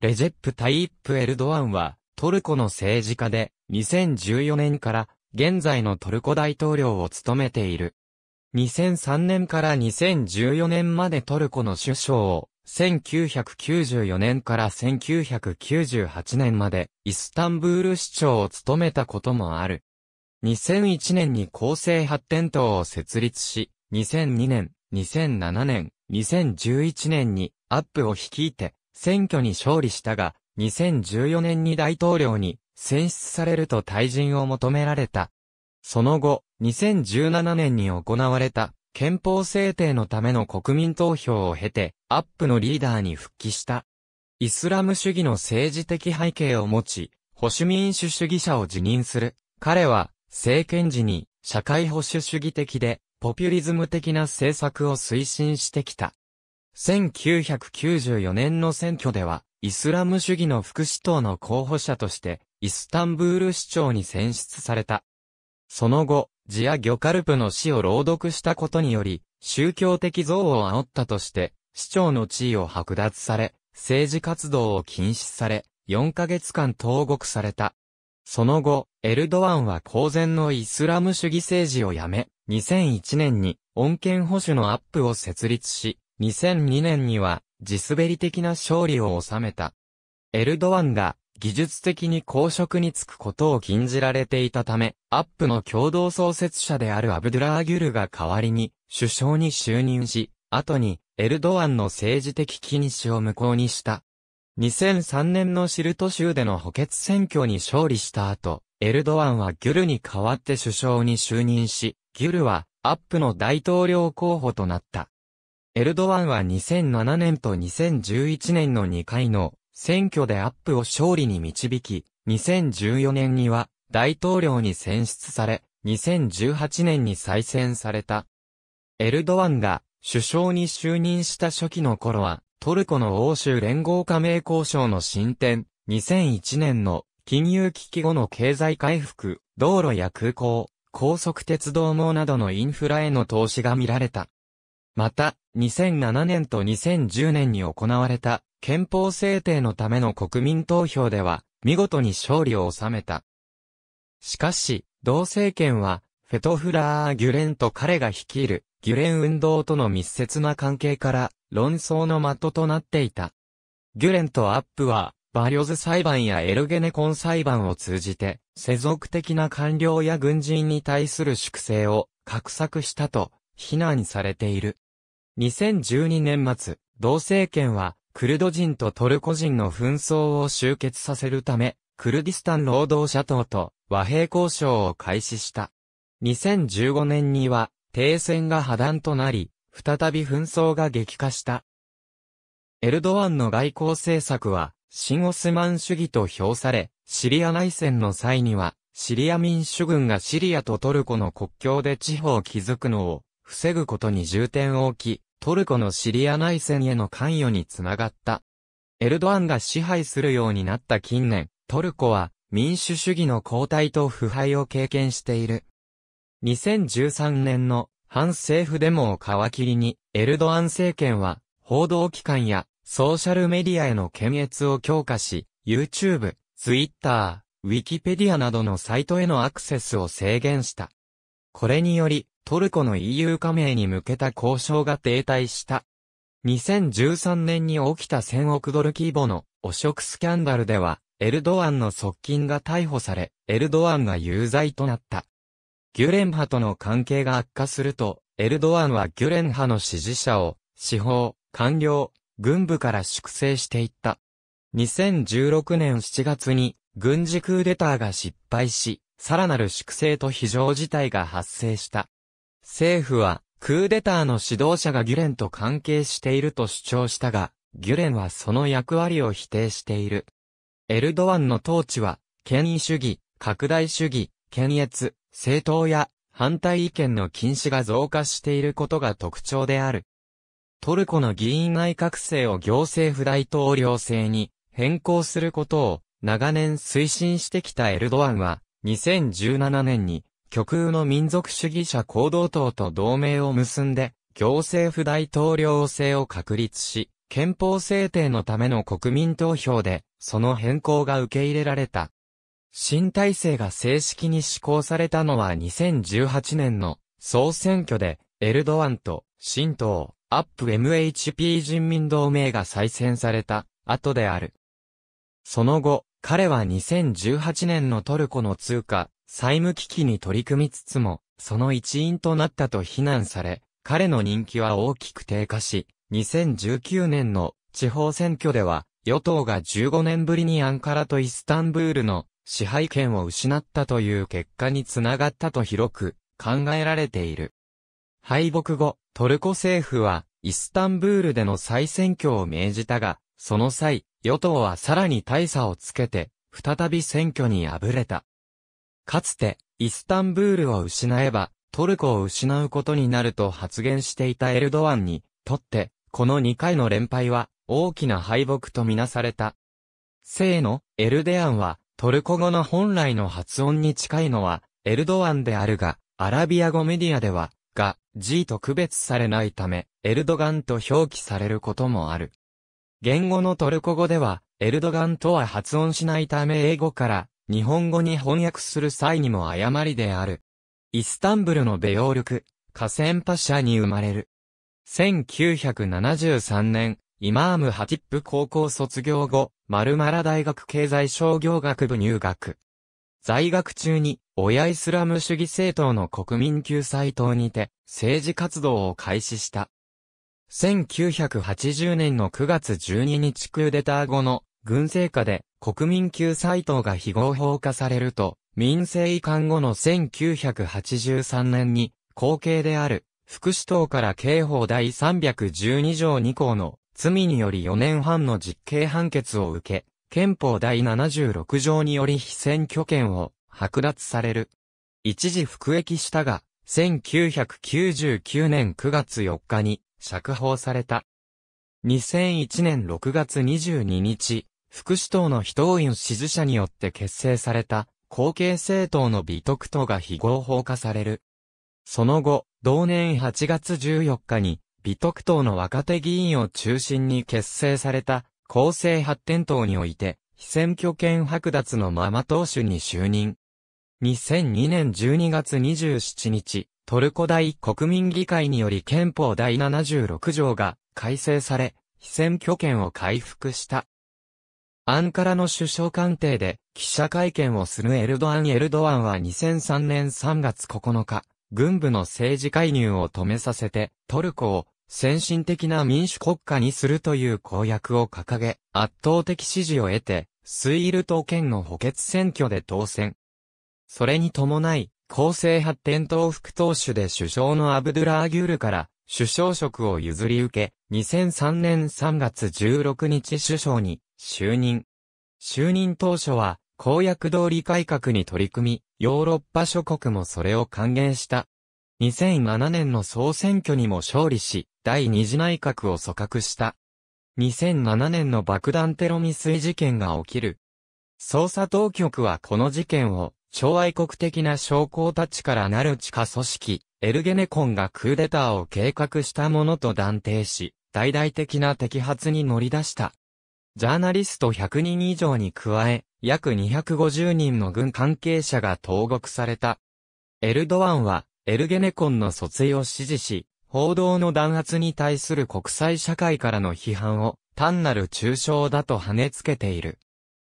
レジェップ・タイップ・エルドアンは、トルコの政治家で、2014年から、現在のトルコ大統領を務めている。2003年から2014年までトルコの首相を、1994年から1998年まで、イスタンブール市長を務めたこともある。2001年に厚生発展党を設立し、2002年、2007年、2011年にアップを率いて、選挙に勝利したが、2014年に大統領に選出されると退陣を求められた。その後、2017年に行われた憲法制定のための国民投票を経て、アップのリーダーに復帰した。イスラム主義の政治的背景を持ち、保守民主主義者を辞任する。彼は、政権時に、社会保守主義的で、ポピュリズム的な政策を推進してきた。1994年の選挙では、イスラム主義の副市党の候補者として、イスタンブール市長に選出された。その後、ジア・ギョカルプの死を朗読したことにより、宗教的憎悪を煽ったとして、市長の地位を剥奪され、政治活動を禁止され、4ヶ月間投獄された。その後、エルドワンは公然のイスラム主義政治をやめ、2001年に、恩恵保守のアップを設立し、2002年には地滑り的な勝利を収めた。エルドアンが技術的に公職に就くことを禁じられていたため、アップの共同創設者であるアブドゥラーギュルが代わりに首相に就任し、後にエルドアンの政治的禁止を無効にした。2003年のシルト州での補欠選挙に勝利した後、エルドアンはギュルに代わって首相に就任し、ギュルはアップの大統領候補となった。エルドアンは2007年と2011年の2回の選挙でアップを勝利に導き、2014年には大統領に選出され、2018年に再選された。エルドアンが首相に就任した初期の頃は、トルコの欧州連合加盟交渉の進展、2001年の金融危機後の経済回復、道路や空港、高速鉄道網などのインフラへの投資が見られた。また、2007年と2010年に行われた憲法制定のための国民投票では、見事に勝利を収めた。しかし、同政権は、フェトフラー・ギュレンと彼が率いる、ギュレン運動との密接な関係から、論争の的となっていた。ギュレンとアップは、バリョズ裁判やエルゲネコン裁判を通じて、世俗的な官僚や軍人に対する粛清を、画策したと、非難されている。2012年末、同政権は、クルド人とトルコ人の紛争を終結させるため、クルディスタン労働者党と和平交渉を開始した。2015年には、停戦が破断となり、再び紛争が激化した。エルドアンの外交政策は、新オスマン主義と評され、シリア内戦の際には、シリア民主軍がシリアとトルコの国境で地方を築くのを、防ぐことに重点を置き、トルコのシリア内戦への関与につながった。エルドアンが支配するようになった近年、トルコは民主主義の後退と腐敗を経験している。2013年の反政府デモを皮切りに、エルドアン政権は報道機関やソーシャルメディアへの検閲を強化し、YouTube、Twitter、Wikipedia などのサイトへのアクセスを制限した。これにより、トルコの EU 加盟に向けた交渉が停滞した。2013年に起きた1000億ドル規模の汚職スキャンダルでは、エルドアンの側近が逮捕され、エルドアンが有罪となった。ギュレン派との関係が悪化すると、エルドアンはギュレン派の支持者を、司法、官僚、軍部から粛清していった。2016年7月に、軍事クーデターが失敗し、さらなる粛清と非常事態が発生した。政府は、クーデターの指導者がギュレンと関係していると主張したが、ギュレンはその役割を否定している。エルドアンの統治は、権威主義、拡大主義、検閲、政党や反対意見の禁止が増加していることが特徴である。トルコの議員内閣制を行政府大統領制に変更することを長年推進してきたエルドアンは2017年に極右の民族主義者行動党と同盟を結んで、行政府大統領制を確立し、憲法制定のための国民投票で、その変更が受け入れられた。新体制が正式に施行されたのは2018年の総選挙で、エルドアンと新党、アップ MHP 人民同盟が再選された後である。その後、彼は2018年のトルコの通貨、債務危機に取り組みつつも、その一因となったと非難され、彼の人気は大きく低下し、2019年の地方選挙では、与党が15年ぶりにアンカラとイスタンブールの支配権を失ったという結果につながったと広く考えられている。敗北後、トルコ政府はイスタンブールでの再選挙を命じたが、その際、与党はさらに大差をつけて、再び選挙に敗れた。かつて、イスタンブールを失えば、トルコを失うことになると発言していたエルドアンに、とって、この2回の連敗は、大きな敗北とみなされた。ーの、エルデアンは、トルコ語の本来の発音に近いのは、エルドアンであるが、アラビア語メディアでは、が、G と区別されないため、エルドガンと表記されることもある。言語のトルコ語では、エルドガンとは発音しないため英語から、日本語に翻訳する際にも誤りである。イスタンブルのベヨールク、河川パシャに生まれる。1973年、イマーム・ハティップ高校卒業後、マルマラ大学経済商業学部入学。在学中に、親イスラム主義政党の国民救済党にて、政治活動を開始した。1980年の9月12日クーデター後の軍政下で国民救済党が非合法化されると、民政移管後の1983年に、後継である、福祉党から刑法第312条2項の罪により4年半の実刑判決を受け、憲法第76条により非選挙権を剥奪される。一時服役したが、1999年9月4日に釈放された。2001年6月22日、福祉党の非党員支持者によって結成された、後継政党の美徳党が非合法化される。その後、同年8月14日に、美徳党の若手議員を中心に結成された、厚生発展党において、非選挙権剥奪のまま党首に就任。2002年12月27日、トルコ大国民議会により憲法第76条が改正され、非選挙権を回復した。アンカラの首相官邸で記者会見をするエルドアン・エルドアンは2003年3月9日、軍部の政治介入を止めさせて、トルコを先進的な民主国家にするという公約を掲げ、圧倒的支持を得て、スイール島県の補欠選挙で当選。それに伴い、公正発展党副党首で首相のアブドゥラー・ギュールから首相職を譲り受け、2003年3月16日首相に就任。就任当初は、公約通り改革に取り組み、ヨーロッパ諸国もそれを歓迎した。2007年の総選挙にも勝利し、第二次内閣を組閣した。2007年の爆弾テロ未遂事件が起きる。捜査当局はこの事件を、超愛国的な将校たちからなる地下組織、エルゲネコンがクーデターを計画したものと断定し、大々的な摘発に乗り出した。ジャーナリスト100人以上に加え、約250人の軍関係者が投獄された。エルドワンは、エルゲネコンの訴追を支持し、報道の弾圧に対する国際社会からの批判を単なる中傷だと跳ねつけている。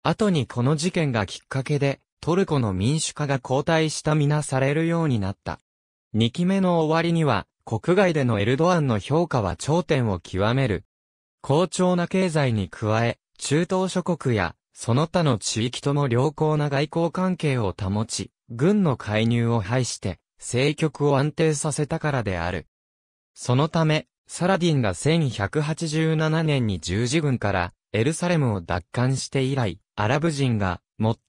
後にこの事件がきっかけで、トルコの民主化が後退したみなされるようになった。2期目の終わりには、国外でのエルドアンの評価は頂点を極める、好調な経済に加え、中東諸国や、その他の地域とも良好な外交関係を保ち、軍の介入を排して、政局を安定させたからである。そのため、サラディンが1187年に十字軍からエルサレムを奪還して以来、アラブ人が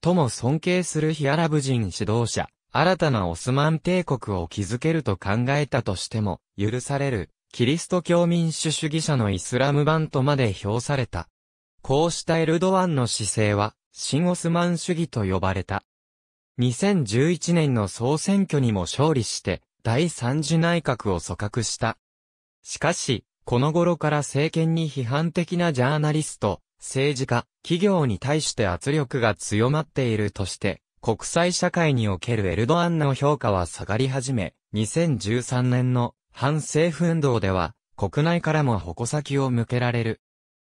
最も尊敬する非アラブ人指導者、新たなオスマン帝国を築けると考えたとしても許されるキリスト教民主主義者のイスラム版とまで評された。こうしたエルドアンの姿勢は、新オスマン主義と呼ばれた。2011年の総選挙にも勝利して、第三次内閣を組閣した。しかし、この頃から政権に批判的なジャーナリスト、政治家、企業に対して圧力が強まっているとして、国際社会におけるエルドアンの評価は下がり始め、2013年の反政府運動では、国内からも矛先を向けられる。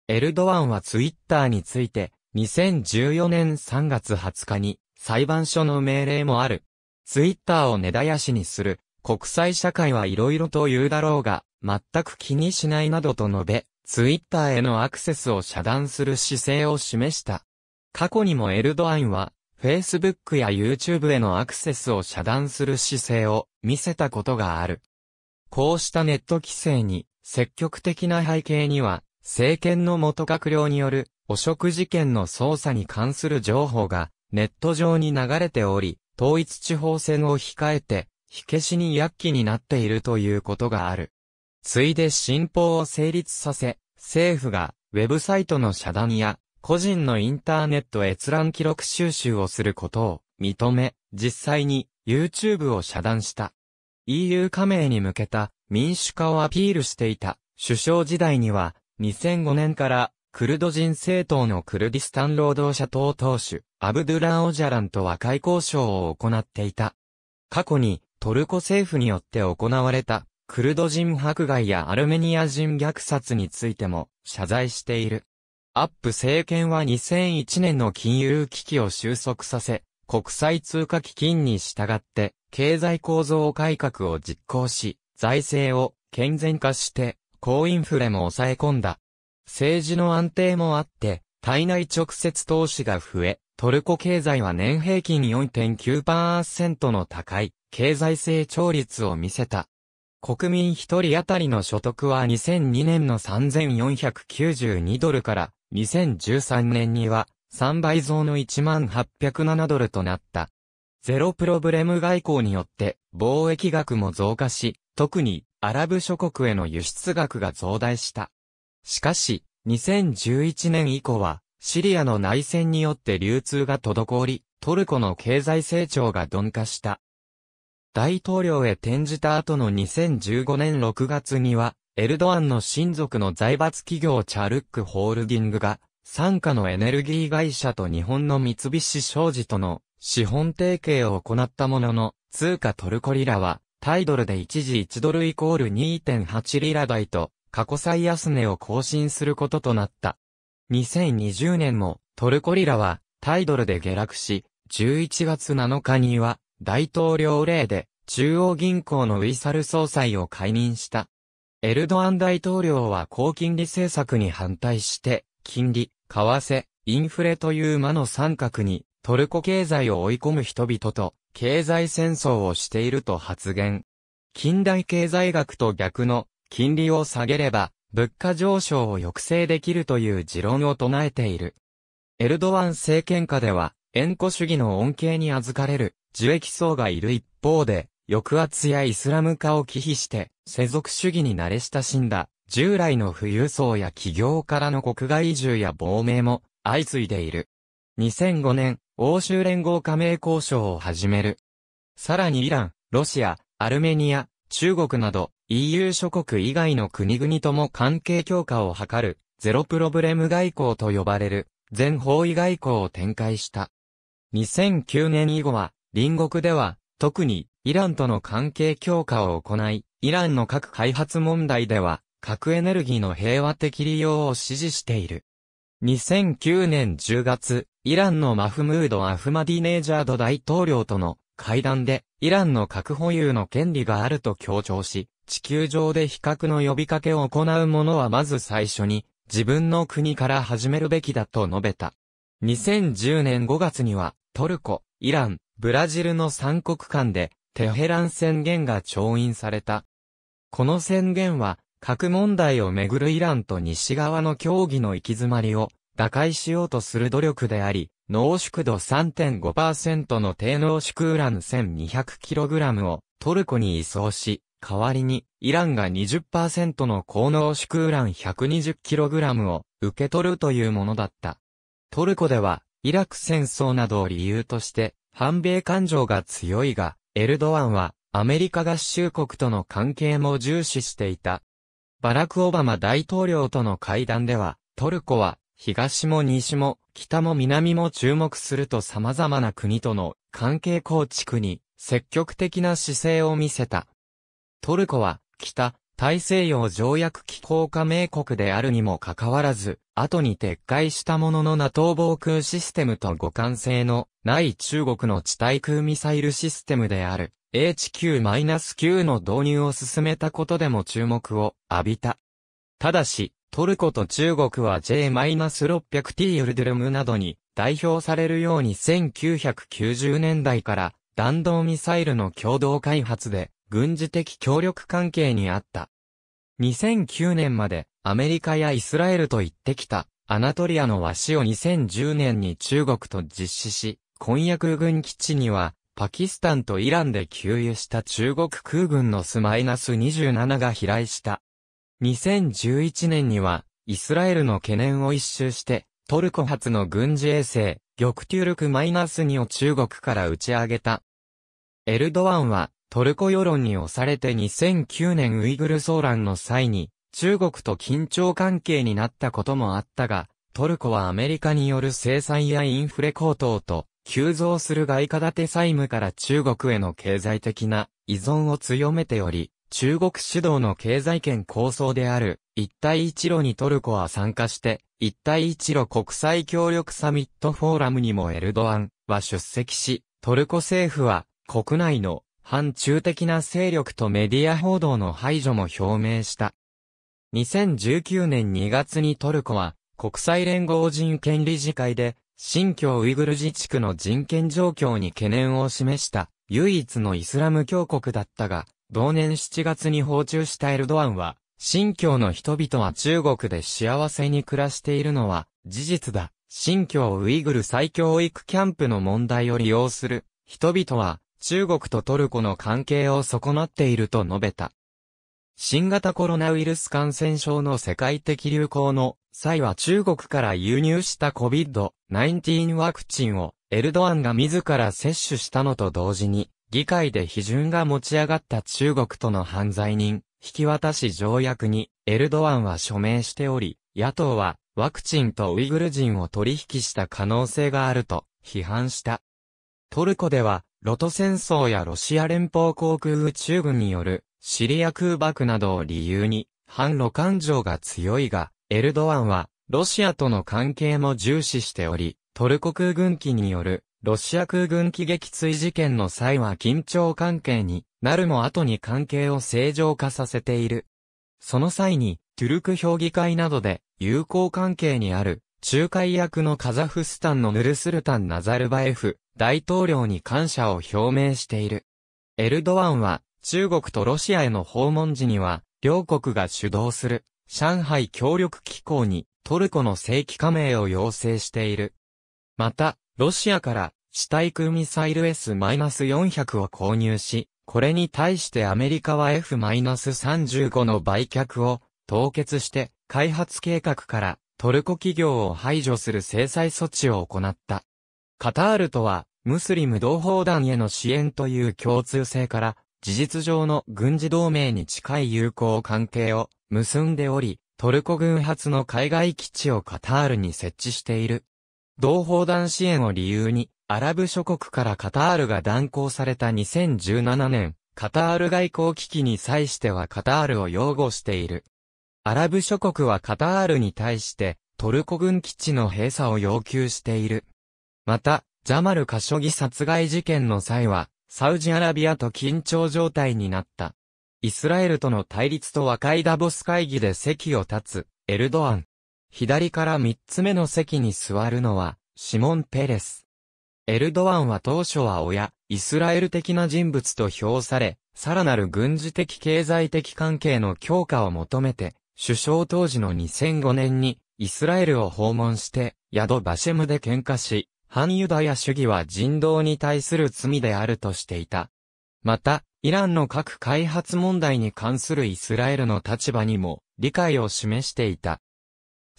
エルドアンはツイッターについて、2014年3月20日に、裁判所の命令もある。ツイッターを根絶やしにする。国際社会はいろいろと言うだろうが、全く気にしないなどと述べ、ツイッターへのアクセスを遮断する姿勢を示した。過去にもエルドアンは、Facebook や YouTube へのアクセスを遮断する姿勢を見せたことがある。こうしたネット規制に積極的な背景には、政権の元閣僚による汚職事件の捜査に関する情報がネット上に流れており、統一地方選を控えて、火消しに躍起になっているということがある。ついで新法を成立させ、政府がウェブサイトの遮断や個人のインターネット閲覧記録収集をすることを認め、実際に YouTube を遮断した。EU 加盟に向けた民主化をアピールしていた。首相時代には、2005年からクルド人政党のクルディスタン労働者党党首、アブドゥラー・オジャランと和解交渉を行っていた。過去に、トルコ政府によって行われた、クルド人迫害やアルメニア人虐殺についても、謝罪している。アップ政権は2001年の金融危機を収束させ、国際通貨基金に従って、経済構造改革を実行し、財政を健全化して、高インフレも抑え込んだ。政治の安定もあって、体内直接投資が増え、トルコ経済は年平均4.9%の高い経済成長率を見せた。国民一人当たりの所得は2002年の3492ドルから2013年には3倍増の1807ドルとなった。ゼロプロブレム外交によって貿易額も増加し、特にアラブ諸国への輸出額が増大した。しかし、2011年以降は、シリアの内戦によって流通が滞り、トルコの経済成長が鈍化した。大統領へ転じた後の2015年6月には、エルドアンの親族の財閥企業チャルックホールディングが、傘下のエネルギー会社と日本の三菱商事との資本提携を行ったものの、通貨トルコリラは、タイドルで一時1ドルイコール2.8リラ台と、過去最安値を更新することとなった。2020年も、トルコリラは、タイドルで下落し、11月7日には、大統領令で、中央銀行のウィサル総裁を解任した。エルドアン大統領は高金利政策に反対して、金利、為替、インフレという魔の三角にトルコ経済を追い込む人々と経済戦争をしていると発言。近代経済学と逆の金利を下げれば物価上昇を抑制できるという持論を唱えている。エルドワン政権下では、縁故主義の恩恵に預かれる受益層がいる一方で、抑圧やイスラム化を忌避して、世俗主義に慣れ親しんだ、従来の富裕層や企業からの国外移住や亡命も相次いでいる。2005年、欧州連合加盟交渉を始める。さらにイラン、ロシア、アルメニア、中国など EU 諸国以外の国々とも関係強化を図るゼロプロブレム外交と呼ばれる全方位外交を展開した。2009年以後は隣国では特にイランとの関係強化を行い、イランの核開発問題では核エネルギーの平和的利用を支持している。2009年10月、イランのマフムード・アフマディネージャード大統領との会談で、イランの核保有の権利があると強調し、地球上で比較の呼びかけを行う者はまず最初に、自分の国から始めるべきだと述べた。2010年5月には、トルコ、イラン、ブラジルの3国間で、テヘラン宣言が調印された。この宣言は、核問題をめぐるイランと西側の協議の行き詰まりを打開しようとする努力であり、濃縮度3.5%の低濃縮ウラン 1200kg をトルコに移送し、代わりにイランが20%の高濃縮ウラン 120kg を受け取るというものだった。トルコではイラク戦争などを理由として反米感情が強いが、エルドアンはアメリカ合衆国との関係も重視していた。バラク・オバマ大統領との会談では、トルコは東も西も、北も南も注目すると様々な国との関係構築に積極的な姿勢を見せた。トルコは、北、大西洋条約機構加盟国であるにもかかわらず、後に撤回したものの NATO 防空システムと互換性のない中国の地対空ミサイルシステムである HQ-9 の導入を進めたことでも注目を浴びた。ただし、トルコと中国は J-600T ウルドゥルムなどに代表されるように1990年代から弾道ミサイルの共同開発で軍事的協力関係にあった。2009年までアメリカやイスラエルと行ってきたアナトリアの和紙を2010年に中国と実施し、婚約軍基地にはパキスタンとイランで給油した中国空軍のスマイナス27が飛来した。2011年には、イスラエルの懸念を一周して、トルコ発の軍事衛星、玉中力マイナス2を中国から打ち上げた。エルドアンは、トルコ世論に押されて2009年ウイグル騒乱の際に、中国と緊張関係になったこともあったが、トルコはアメリカによる制裁やインフレ高騰と、急増する外貨建て債務から中国への経済的な依存を強めており、中国主導の経済圏構想である、一帯一路にトルコは参加して、一帯一路国際協力サミットフォーラムにもエルドアンは出席し、トルコ政府は国内の反中的な勢力とメディア報道の排除も表明した。2019年2月にトルコは国際連合人権理事会で新疆ウイグル自治区の人権状況に懸念を示した唯一のイスラム教国だったが、同年7月に訪中したエルドアンは、新疆の人々は中国で幸せに暮らしているのは事実だ。新疆ウイグル再教育キャンプの問題を利用する人々は中国とトルコの関係を損なっていると述べた。新型コロナウイルス感染症の世界的流行の際は中国から輸入した COVID-19 ワクチンをエルドアンが自ら接種したのと同時に議会で批准が持ち上がった中国との犯罪人、引き渡し条約に、エルドアンは署名しており、野党は、ワクチンとウイグル人を取引した可能性があると、批判した。トルコでは、ロト戦争やロシア連邦航空宇宙軍による、シリア空爆などを理由に、反ロ感情が強いが、エルドアンは、ロシアとの関係も重視しており、トルコ空軍機によるロシア空軍機撃墜事件の際は緊張関係になるも後に関係を正常化させている。その際に、トゥルク評議会などで友好関係にある仲介役のカザフスタンのヌルスルタン・ナザルバエフ大統領に感謝を表明している。エルドワンは中国とロシアへの訪問時には両国が主導する上海協力機構にトルコの正規加盟を要請している。また、ロシアから地対空ミサイル S-400 を購入し、これに対してアメリカは F-35 の売却を凍結して開発計画からトルコ企業を排除する制裁措置を行った。カタールとはムスリム同胞団への支援という共通性から事実上の軍事同盟に近い友好関係を結んでおり、トルコ軍発の海外基地をカタールに設置している。同砲弾支援を理由に、アラブ諸国からカタールが断交された2017年、カタール外交危機に際してはカタールを擁護している。アラブ諸国はカタールに対して、トルコ軍基地の閉鎖を要求している。また、ジャマル・カショギ殺害事件の際は、サウジアラビアと緊張状態になった。イスラエルとの対立と和解ダボス会議で席を立つ、エルドアン。左から三つ目の席に座るのは、シモン・ペレス。エルドワンは当初は親、イスラエル的な人物と評され、さらなる軍事的経済的関係の強化を求めて、首相当時の2005年に、イスラエルを訪問して、ヤド・バシェムで喧嘩し、反ユダヤ主義は人道に対する罪であるとしていた。また、イランの核開発問題に関するイスラエルの立場にも理解を示していた。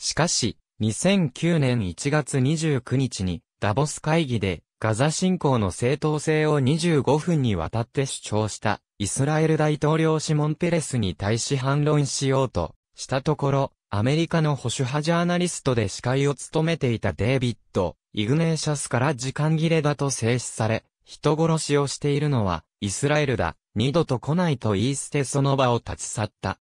しかし、2009年1月29日にダボス会議でガザ侵攻の正当性を25分にわたって主張したイスラエル大統領シモン・ペレスに対し反論しようとしたところ、アメリカの保守派ジャーナリストで司会を務めていたデイビッド・イグネーシャスから時間切れだと制止され、人殺しをしているのはイスラエルだ、二度と来ないと言い捨てその場を立ち去った。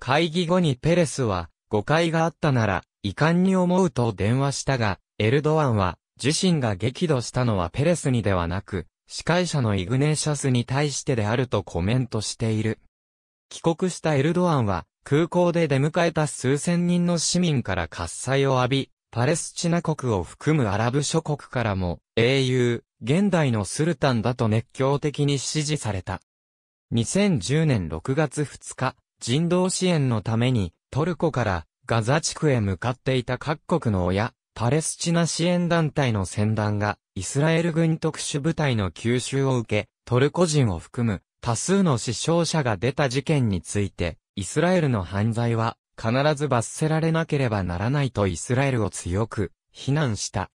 会議後にペレスは誤解があったなら、遺憾に思うと電話したが、エルドアンは、自身が激怒したのはペレスにではなく、司会者のイグネーシャスに対してであるとコメントしている。帰国したエルドアンは、空港で出迎えた数千人の市民から喝采を浴び、パレスチナ国を含むアラブ諸国からも、英雄、現代のスルタンだと熱狂的に支持された。2010年6月2日、人道支援のために、トルコからガザ地区へ向かっていた各国の親、パレスチナ支援団体の船団が、イスラエル軍特殊部隊の吸収を受け、トルコ人を含む多数の死傷者が出た事件について、イスラエルの犯罪は必ず罰せられなければならないとイスラエルを強く非難した。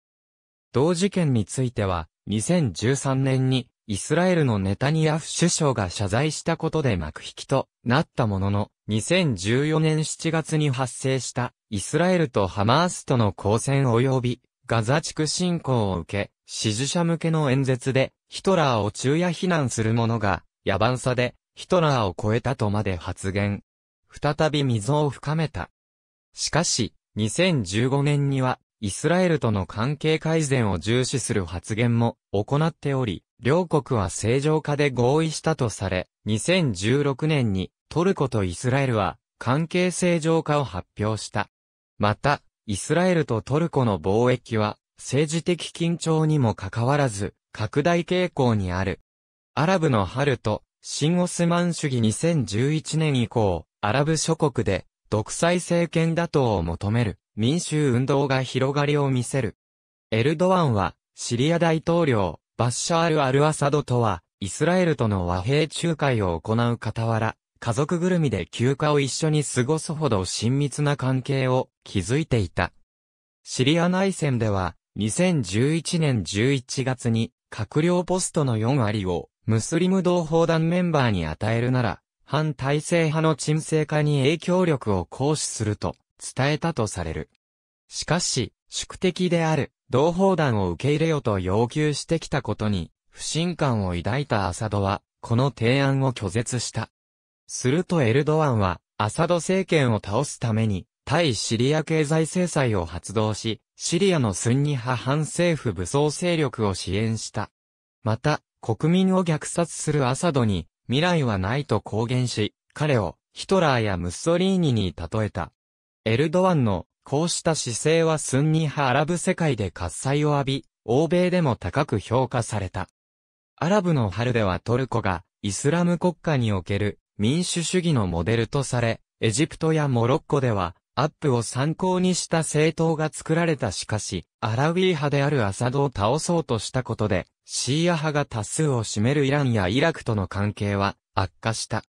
同事件については、2013年にイスラエルのネタニヤフ首相が謝罪したことで幕引きとなったものの、2014年7月に発生したイスラエルとハマースとの交戦及びガザ地区侵攻を受け、支持者向けの演説でヒトラーを昼夜非難する者が野蛮さでヒトラーを超えたとまで発言。再び溝を深めた。しかし、2015年にはイスラエルとの関係改善を重視する発言も行っており、両国は正常化で合意したとされ、2016年にトルコとイスラエルは関係正常化を発表した。また、イスラエルとトルコの貿易は政治的緊張にもかかわらず拡大傾向にある。アラブの春と新オスマン主義2011年以降、アラブ諸国で独裁政権打倒を求める民衆運動が広がりを見せる。エルドアンは、シリア大統領、バッシャール・アル・アサドとは、イスラエルとの和平仲介を行う傍ら、家族ぐるみで休暇を一緒に過ごすほど親密な関係を築いていた。シリア内戦では、2011年11月に、閣僚ポストの4割を、ムスリム同胞団メンバーに与えるなら、反体制派の沈静化に影響力を行使すると、伝えたとされる。しかし、宿敵である、同胞団を受け入れよと要求してきたことに、不信感を抱いたアサドは、この提案を拒絶した。するとエルドアンは、アサド政権を倒すために、対シリア経済制裁を発動し、シリアのスンニ派反政府武装勢力を支援した。また、国民を虐殺するアサドに、未来はないと公言し、彼をヒトラーやムッソリーニに例えた。エルドアンのこうした姿勢はスンニ派アラブ世界で喝采を浴び、欧米でも高く評価された。アラブの春ではトルコがイスラム国家における民主主義のモデルとされ、エジプトやモロッコではアップを参考にした政党が作られたしかし、アラウィー派であるアサドを倒そうとしたことで、シーア派が多数を占めるイランやイラクとの関係は悪化した。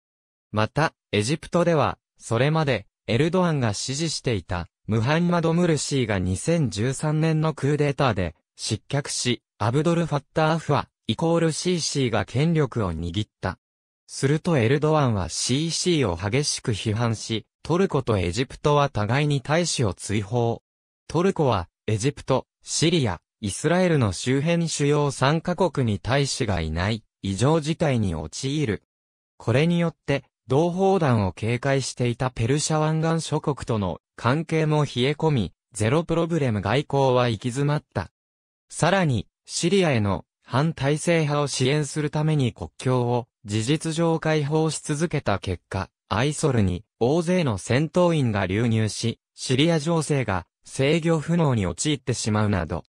また、エジプトでは、それまでエルドアンが支持していた、ムハンマド・ムルシーが2013年のクーデターで失脚し、アブドル・ファッター・ファ、イコール CC が権力を握った。するとエルドアンは CC を激しく批判し、トルコとエジプトは互いに大使を追放。トルコは、エジプト、シリア、イスラエルの周辺主要3カ国に大使がいない、異常事態に陥る。これによって、同胞団を警戒していたペルシャ湾岸諸国との関係も冷え込み、ゼロプロブレム外交は行き詰まった。さらに、シリアへの反体制派を支援するために国境を事実上解放し続けた結果、アイソルに大勢の戦闘員が流入し、シリア情勢が制御不能に陥ってしまうなど、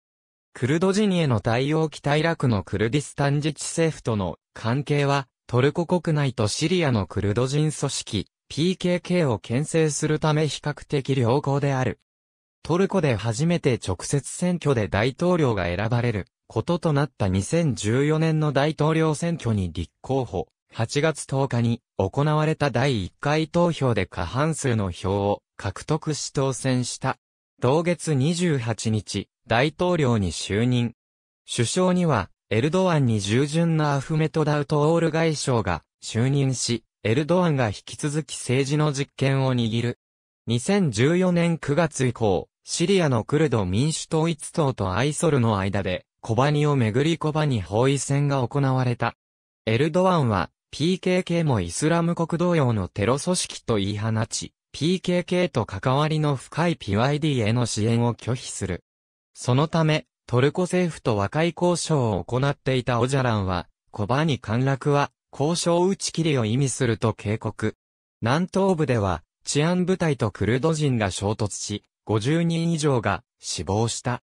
クルド人への対応期待楽のクルディスタン自治政府との関係はトルコ国内とシリアのクルド人組織、PKK を牽制するため比較的良好である。トルコで初めて直接選挙で大統領が選ばれることとなった2014年の大統領選挙に立候補、8月10日に行われた第1回投票で過半数の票を獲得し当選した。同月28日、大統領に就任。首相にはエルドアンに従順なアフメト・ダウト・オール外相が就任し、エルドアンが引き続き政治の実権を握る。2014年9月以降、シリアのクルド民主統一党とアイソルの間で、コバニをめぐりコバニ包囲戦が行われた。エルドアンは、PKK もイスラム国同様のテロ組織と言い放ち、PKK と関わりの深い PYD への支援を拒否する。そのため、トルコ政府と和解交渉を行っていたオジャランは、コバニ陥落は、交渉打ち切りを意味すると警告。南東部では、治安部隊とクルド人が衝突し、50人以上が死亡した。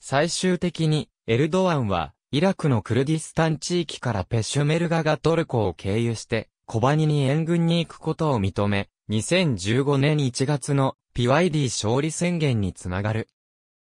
最終的に、エルドアンは、イラクのクルディスタン地域からペシュメルガがトルコを経由して、コバニに援軍に行くことを認め、2015年1月の PYD 勝利宣言につながる。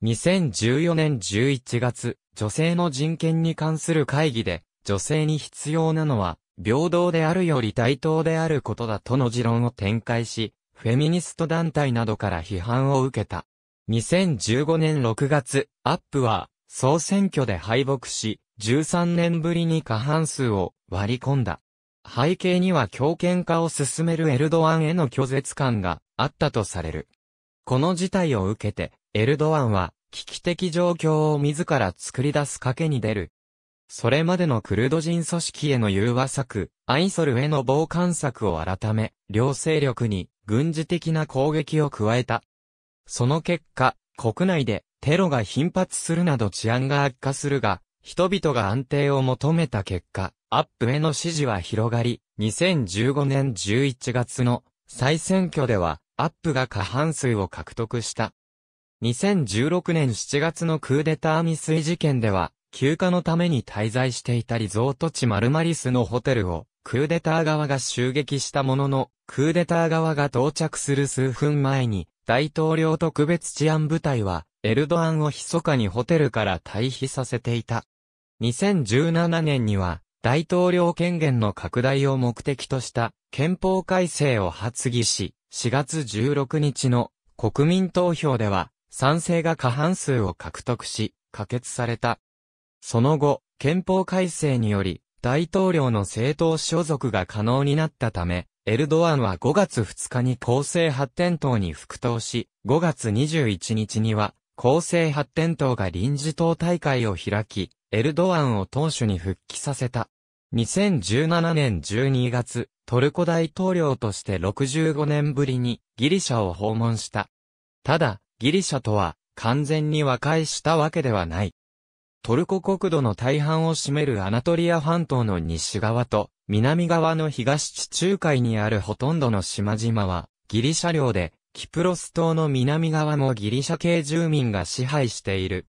2014年11月、女性の人権に関する会議で、女性に必要なのは、平等であるより対等であることだとの持論を展開し、フェミニスト団体などから批判を受けた。2015年6月、アップは、総選挙で敗北し、13年ぶりに過半数を割り込んだ。背景には強権化を進めるエルドアンへの拒絶感があったとされる。この事態を受けて、エルドアンは、危機的状況を自ら作り出す賭けに出る。それまでのクルド人組織への融和策、アイソルへの傍観策を改め、両勢力に軍事的な攻撃を加えた。その結果、国内でテロが頻発するなど治安が悪化するが、人々が安定を求めた結果、アップへの支持は広がり、2015年11月の再選挙ではアップが過半数を獲得した。2016年7月のクーデター未遂事件では、休暇のために滞在していたリゾート地マルマリスのホテルを、クーデター側が襲撃したものの、クーデター側が到着する数分前に、大統領特別治安部隊は、エルドアンを密かにホテルから退避させていた。2017年には、大統領権限の拡大を目的とした憲法改正を発議し、4月16日の国民投票では賛成が過半数を獲得し、可決された。その後、憲法改正により、大統領の政党所属が可能になったため、エルドアンは5月2日に公正発展党に復党し、5月21日には、公正発展党が臨時党大会を開き、エルドアンを党首に復帰させた。2017年12月、トルコ大統領として65年ぶりにギリシャを訪問した。ただ、ギリシャとは完全に和解したわけではない。トルコ国土の大半を占めるアナトリア半島の西側と南側の東地中海にあるほとんどの島々はギリシャ領で、キプロス島の南側もギリシャ系住民が支配している。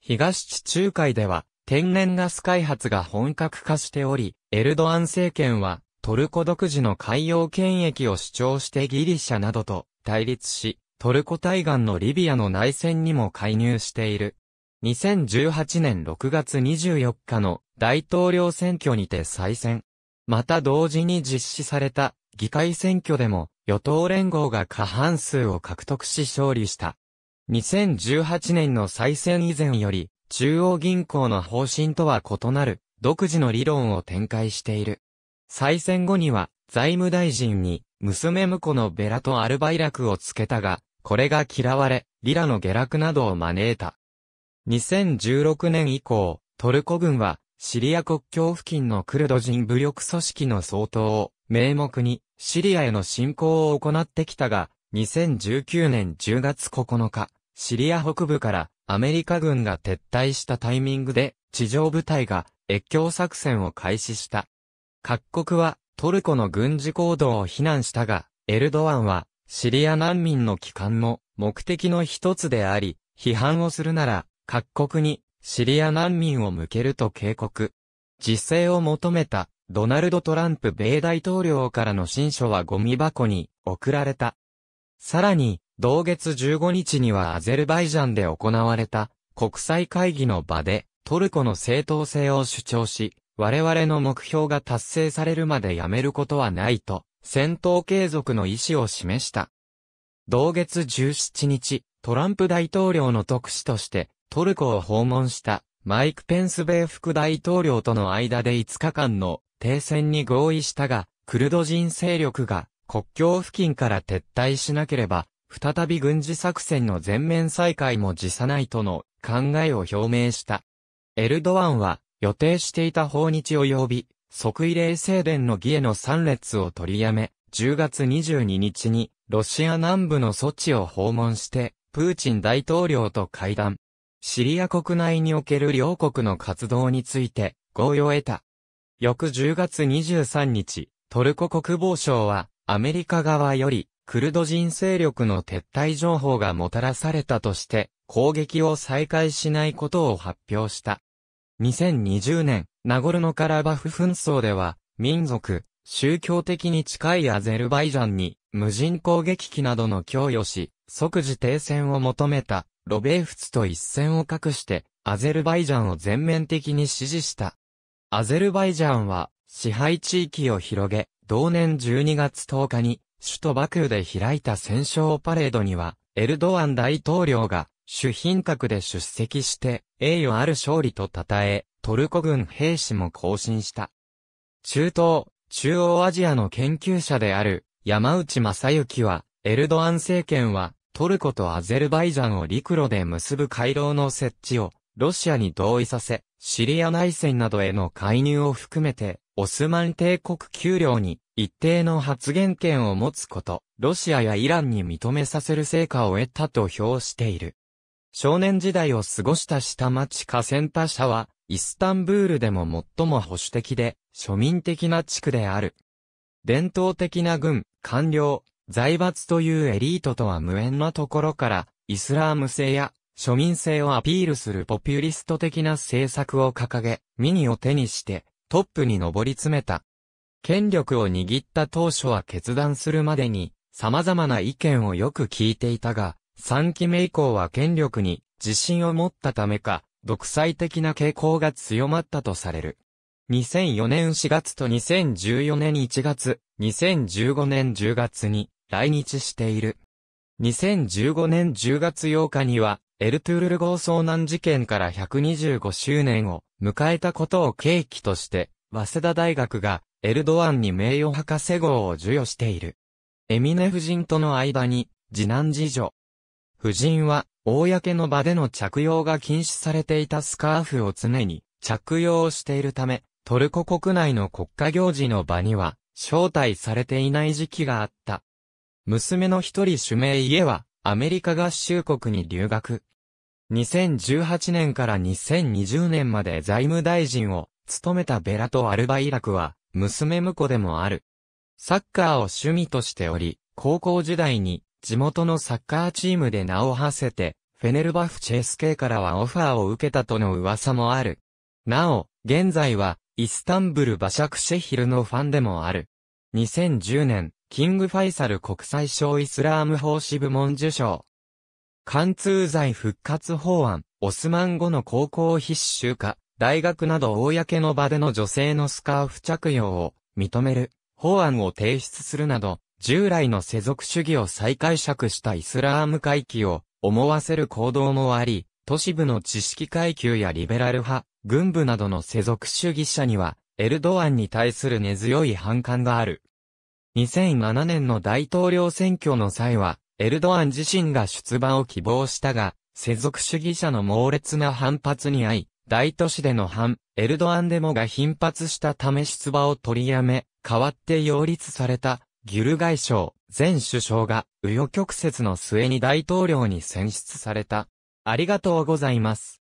東地中海では天然ガス開発が本格化しており、エルドアン政権はトルコ独自の海洋権益を主張してギリシャなどと対立し、トルコ対岸のリビアの内戦にも介入している。2018年6月24日の大統領選挙にて再選。また同時に実施された議会選挙でも与党連合が過半数を獲得し勝利した。2018年の再選以前より中央銀行の方針とは異なる独自の理論を展開している。再選後には、財務大臣に、娘婿のベラとアルバイラクをつけたが、これが嫌われ、リラの下落などを招いた。2016年以降、トルコ軍は、シリア国境付近のクルド人武力組織の総統を、名目に、シリアへの侵攻を行ってきたが、2019年10月9日、シリア北部からアメリカ軍が撤退したタイミングで、地上部隊が越境作戦を開始した。各国はトルコの軍事行動を非難したが、エルドアンはシリア難民の帰還も目的の一つであり、批判をするなら各国にシリア難民を向けると警告。自制を求めたドナルド・トランプ米大統領からの親書はゴミ箱に送られた。さらに、同月15日にはアゼルバイジャンで行われた国際会議の場でトルコの正当性を主張し、我々の目標が達成されるまでやめることはないと、戦闘継続の意思を示した。同月17日、トランプ大統領の特使としてトルコを訪問したマイク・ペンス米副大統領との間で5日間の停戦に合意したが、クルド人勢力が国境付近から撤退しなければ、再び軍事作戦の全面再開も辞さないとの考えを表明した。エルドアンは予定していた訪日及び、即位礼正殿の儀への参列を取りやめ、10月22日に、ロシア南部の措置を訪問して、プーチン大統領と会談。シリア国内における両国の活動について、合意を得た。翌10月23日、トルコ国防省は、アメリカ側より、クルド人勢力の撤退情報がもたらされたとして、攻撃を再開しないことを発表した。2020年、ナゴルノカラバフ紛争では、民族、宗教的に近いアゼルバイジャンに、無人攻撃機などの供与し、即時停戦を求めた、ロベーフツと一線を画して、アゼルバイジャンを全面的に支持した。アゼルバイジャンは、支配地域を広げ、同年12月10日に、首都バクーで開いた戦勝パレードには、エルドアン大統領が、主品格で出席して、栄誉ある勝利と称え、トルコ軍兵士も行進した。中東、中央アジアの研究者である山内正幸は、エルドアン政権はトルコとアゼルバイジャンを陸路で結ぶ回廊の設置をロシアに同意させ、シリア内戦などへの介入を含めて、オスマン帝国給料に一定の発言権を持つこと、ロシアやイランに認めさせる成果を得たと評している。少年時代を過ごした下町河川他社は、イスタンブールでも最も保守的で、庶民的な地区である。伝統的な軍、官僚、財閥というエリートとは無縁なところから、イスラーム性や庶民性をアピールするポピュリスト的な政策を掲げ、ミニを手にしてトップに上り詰めた。権力を握った当初は決断するまでに様々な意見をよく聞いていたが、3期目以降は権力に自信を持ったためか、独裁的な傾向が強まったとされる。2004年4月と2014年1月、2015年10月に来日している。2015年10月8日には、エルトゥールル号遭難事件から125周年を迎えたことを契機として、早稲田大学がエルドアンに名誉博士号を授与している。エミネ夫人との間に、次男次女、夫人は、公の場での着用が禁止されていたスカーフを常に着用しているため、トルコ国内の国家行事の場には、招待されていない時期があった。娘の一人主名家は、アメリカ合衆国に留学。2018年から2020年まで財務大臣を務めたベラとアルバイラクは、娘婿でもある。サッカーを趣味としており、高校時代に地元のサッカーチームで名を馳せて、フェネルバフチェス系からはオファーを受けたとの噂もある。なお、現在は、イスタンブル・バシャクシェヒルのファンでもある。2010年、キング・ファイサル国際賞イスラーム法師部門受賞。貫通罪復活法案、オスマン後の高校必修化、大学など公の場での女性のスカーフ着用を認める法案を提出するなど、従来の世俗主義を再解釈したイスラーム回帰を思わせる行動もあり、都市部の知識階級やリベラル派、軍部などの世俗主義者には、エルドアンに対する根強い反感がある。2007年の大統領選挙の際は、エルドアン自身が出馬を希望したが、世俗主義者の猛烈な反発に遭い、大都市での反、エルドアンデモが頻発したため出馬を取りやめ、代わって擁立されたギュル外相、前首相が、右翼曲折の末に大統領に選出された。ありがとうございます。